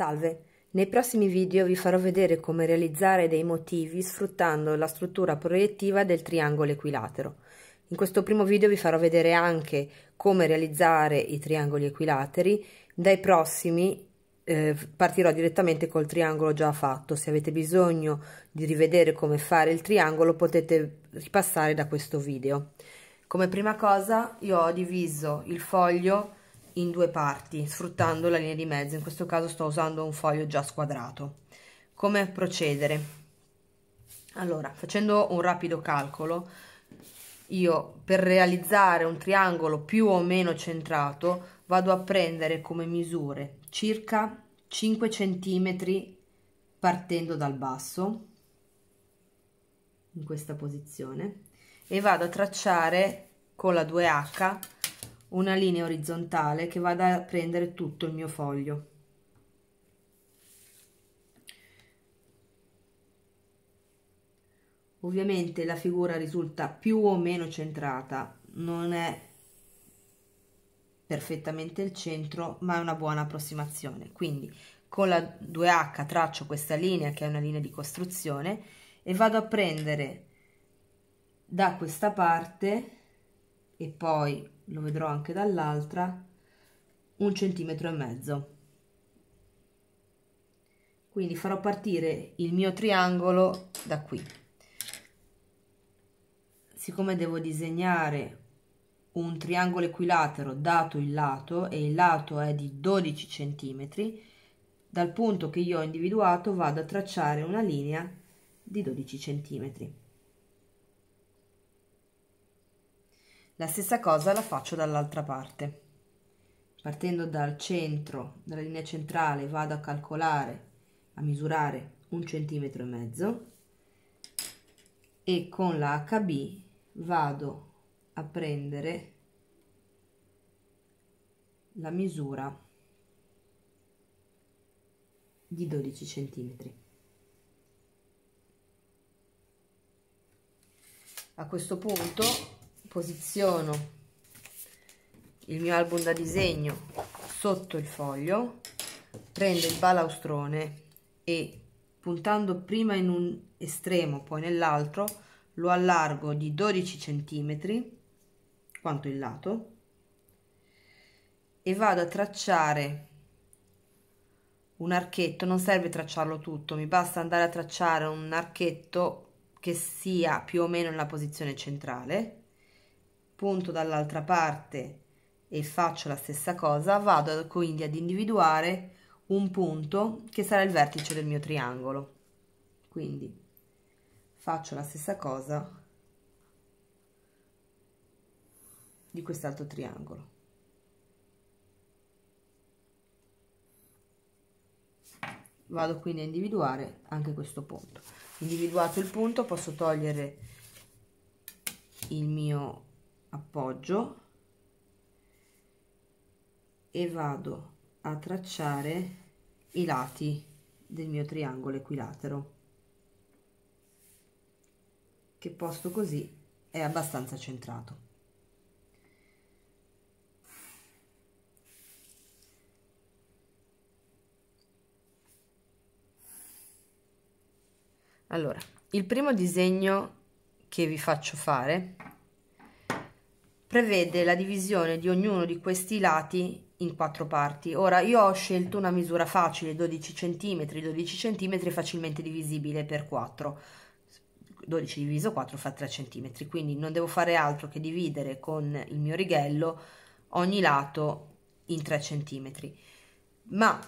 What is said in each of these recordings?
Salve, nei prossimi video vi farò vedere come realizzare dei motivi sfruttando la struttura proiettiva del triangolo equilatero. In questo primo video vi farò vedere anche come realizzare i triangoli equilateri, dai prossimi eh, partirò direttamente col triangolo già fatto, se avete bisogno di rivedere come fare il triangolo potete ripassare da questo video. Come prima cosa io ho diviso il foglio in due parti sfruttando la linea di mezzo in questo caso sto usando un foglio già squadrato come procedere allora facendo un rapido calcolo io per realizzare un triangolo più o meno centrato vado a prendere come misure circa 5 centimetri partendo dal basso in questa posizione e vado a tracciare con la 2H una linea orizzontale che vada a prendere tutto il mio foglio. Ovviamente la figura risulta più o meno centrata, non è perfettamente il centro, ma è una buona approssimazione. Quindi con la 2H traccio questa linea che è una linea di costruzione e vado a prendere da questa parte e poi lo vedrò anche dall'altra un centimetro e mezzo quindi farò partire il mio triangolo da qui siccome devo disegnare un triangolo equilatero dato il lato e il lato è di 12 centimetri dal punto che io ho individuato vado a tracciare una linea di 12 centimetri la stessa cosa la faccio dall'altra parte partendo dal centro dalla linea centrale vado a calcolare a misurare un centimetro e mezzo e con la HB vado a prendere la misura di 12 centimetri. A questo punto posiziono il mio album da disegno sotto il foglio prendo il balaustrone e puntando prima in un estremo poi nell'altro lo allargo di 12 centimetri quanto il lato e vado a tracciare un archetto non serve tracciarlo tutto mi basta andare a tracciare un archetto che sia più o meno nella posizione centrale punto dall'altra parte e faccio la stessa cosa, vado quindi ad individuare un punto che sarà il vertice del mio triangolo. Quindi faccio la stessa cosa di quest'altro triangolo. Vado quindi a individuare anche questo punto. Individuato il punto posso togliere il mio appoggio e vado a tracciare i lati del mio triangolo equilatero che posto così è abbastanza centrato allora il primo disegno che vi faccio fare prevede la divisione di ognuno di questi lati in quattro parti. Ora io ho scelto una misura facile, 12 cm, 12 cm facilmente divisibile per 4. 12 diviso 4 fa 3 cm, quindi non devo fare altro che dividere con il mio righello ogni lato in 3 cm. Ma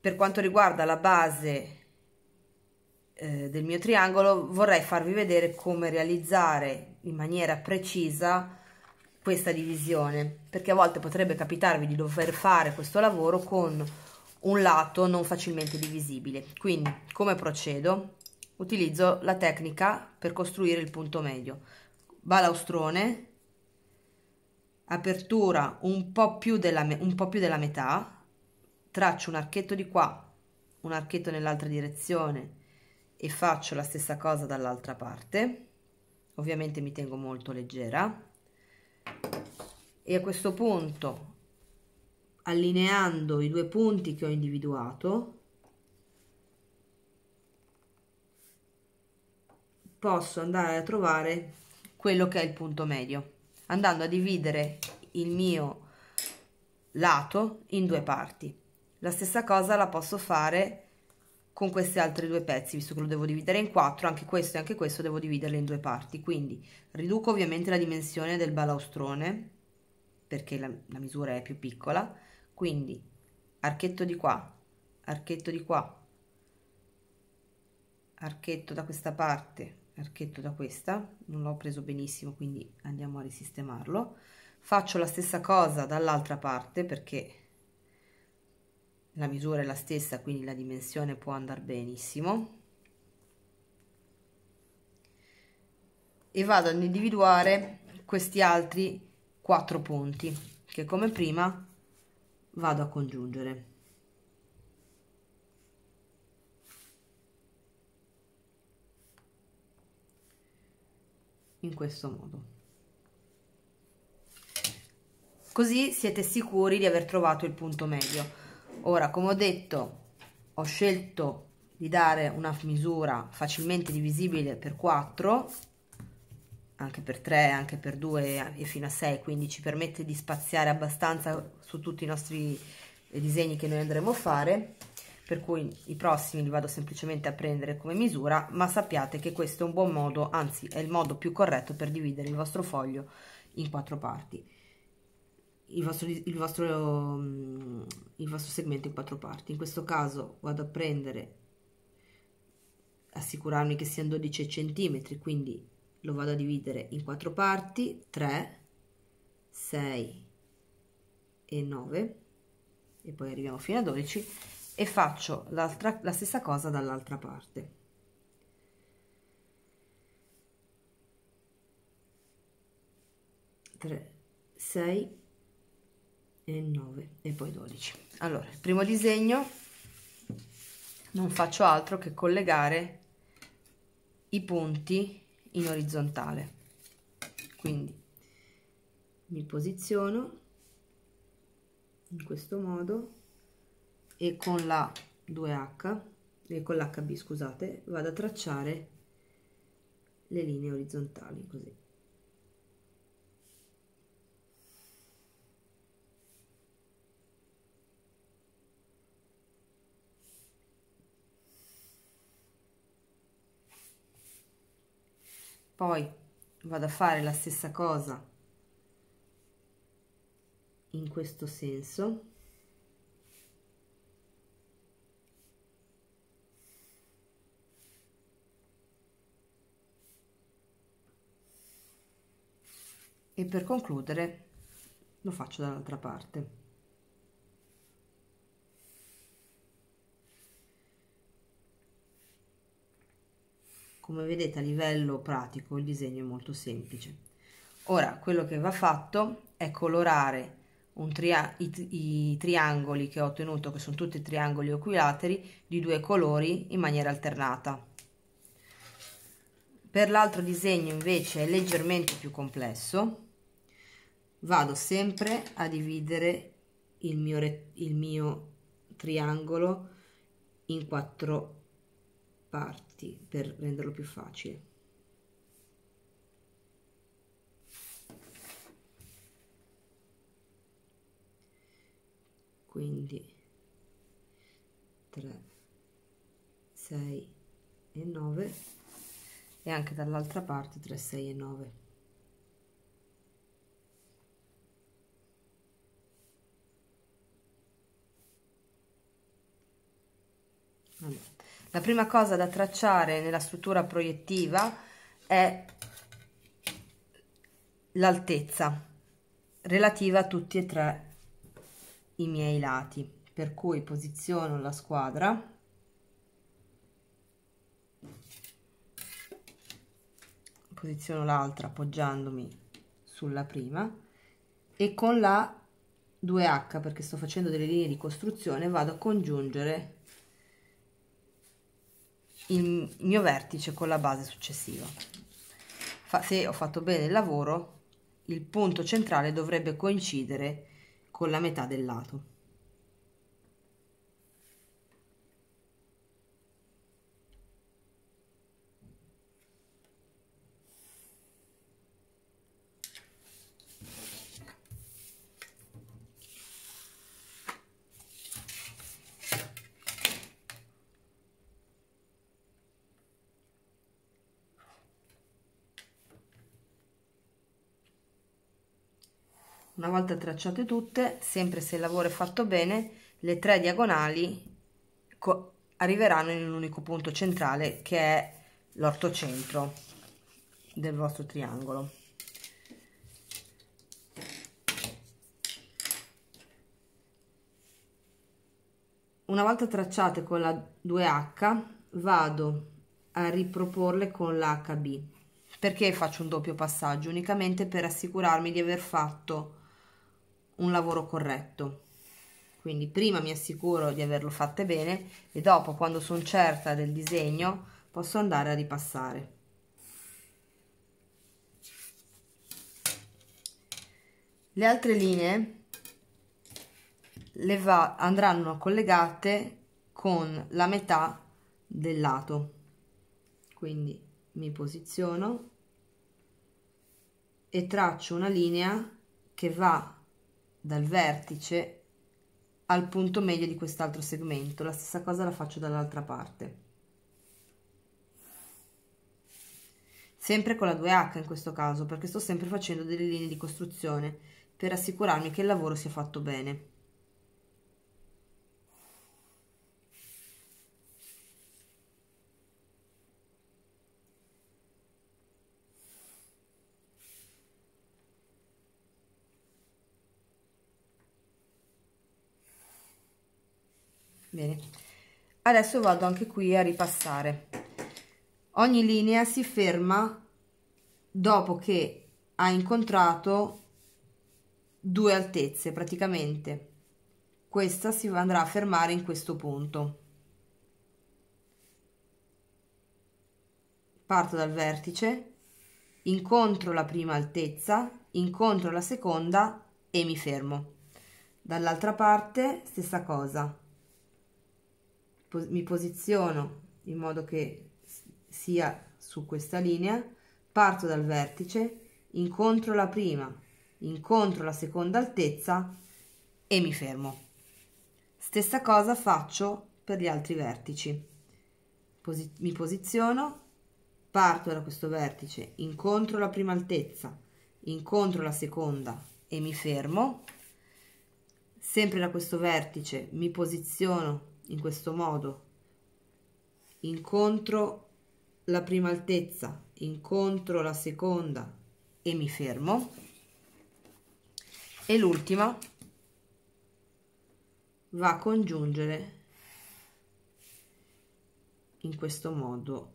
per quanto riguarda la base eh, del mio triangolo vorrei farvi vedere come realizzare in maniera precisa questa divisione perché a volte potrebbe capitarvi di dover fare questo lavoro con un lato non facilmente divisibile quindi come procedo utilizzo la tecnica per costruire il punto medio balaustrone apertura un po più della, un po più della metà traccio un archetto di qua un archetto nell'altra direzione e faccio la stessa cosa dall'altra parte ovviamente mi tengo molto leggera e a questo punto allineando i due punti che ho individuato posso andare a trovare quello che è il punto medio andando a dividere il mio lato in due parti la stessa cosa la posso fare con questi altri due pezzi, visto che lo devo dividere in quattro, anche questo e anche questo devo dividerle in due parti, quindi riduco ovviamente la dimensione del balaustrone, perché la, la misura è più piccola, quindi archetto di qua, archetto di qua, archetto da questa parte, archetto da questa, non l'ho preso benissimo quindi andiamo a risistemarlo, faccio la stessa cosa dall'altra parte perché la misura è la stessa quindi la dimensione può andare benissimo e vado ad individuare questi altri quattro punti che come prima vado a congiungere in questo modo così siete sicuri di aver trovato il punto medio ora come ho detto ho scelto di dare una misura facilmente divisibile per 4 anche per 3 anche per 2 e fino a 6 quindi ci permette di spaziare abbastanza su tutti i nostri disegni che noi andremo a fare per cui i prossimi li vado semplicemente a prendere come misura ma sappiate che questo è un buon modo anzi è il modo più corretto per dividere il vostro foglio in quattro parti Mm. il vostro, il, mm, vostro, il vostro segmento in quattro parti. In questo caso vado a prendere, assicurarmi che siano 12 cm, quindi lo vado a dividere in quattro parti, 3, 6 e 9, e poi arriviamo fino a 12, e faccio la stessa cosa dall'altra parte. Tre, sei e 9 e poi 12 allora il primo disegno non faccio altro che collegare i punti in orizzontale quindi mi posiziono in questo modo e con la 2h e con l'hb scusate vado a tracciare le linee orizzontali così poi vado a fare la stessa cosa in questo senso e per concludere lo faccio dall'altra parte Come vedete a livello pratico il disegno è molto semplice. Ora quello che va fatto è colorare tria i, i triangoli che ho ottenuto, che sono tutti triangoli equilateri, di due colori in maniera alternata. Per l'altro disegno invece è leggermente più complesso. Vado sempre a dividere il mio, il mio triangolo in quattro parti tasti per renderlo più facile. Quindi 3, 6 e 9 e anche dall'altra parte 3, 6 e 9. Allora. La prima cosa da tracciare nella struttura proiettiva è l'altezza relativa a tutti e tre i miei lati, per cui posiziono la squadra posiziono l'altra appoggiandomi sulla prima e con la 2H perché sto facendo delle linee di costruzione vado a congiungere il mio vertice con la base successiva Fa, se ho fatto bene il lavoro il punto centrale dovrebbe coincidere con la metà del lato una volta tracciate tutte sempre se il lavoro è fatto bene le tre diagonali arriveranno in un unico punto centrale che è l'ortocentro del vostro triangolo una volta tracciate con la 2h vado a riproporle con l'hb perché faccio un doppio passaggio unicamente per assicurarmi di aver fatto un lavoro corretto quindi prima mi assicuro di averlo fatto bene e dopo quando sono certa del disegno posso andare a ripassare le altre linee le va, andranno collegate con la metà del lato quindi mi posiziono e traccio una linea che va dal vertice al punto medio di quest'altro segmento la stessa cosa la faccio dall'altra parte sempre con la 2h in questo caso perché sto sempre facendo delle linee di costruzione per assicurarmi che il lavoro sia fatto bene bene adesso vado anche qui a ripassare ogni linea si ferma dopo che ha incontrato due altezze praticamente questa si andrà a fermare in questo punto parto dal vertice incontro la prima altezza incontro la seconda e mi fermo dall'altra parte stessa cosa mi posiziono in modo che sia su questa linea parto dal vertice incontro la prima incontro la seconda altezza e mi fermo stessa cosa faccio per gli altri vertici Posi mi posiziono parto da questo vertice incontro la prima altezza incontro la seconda e mi fermo sempre da questo vertice mi posiziono in questo modo incontro la prima altezza incontro la seconda e mi fermo e l'ultima va a congiungere in questo modo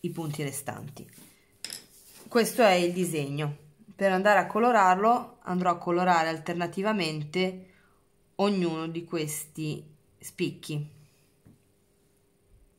i punti restanti questo è il disegno per andare a colorarlo andrò a colorare alternativamente ognuno di questi spicchi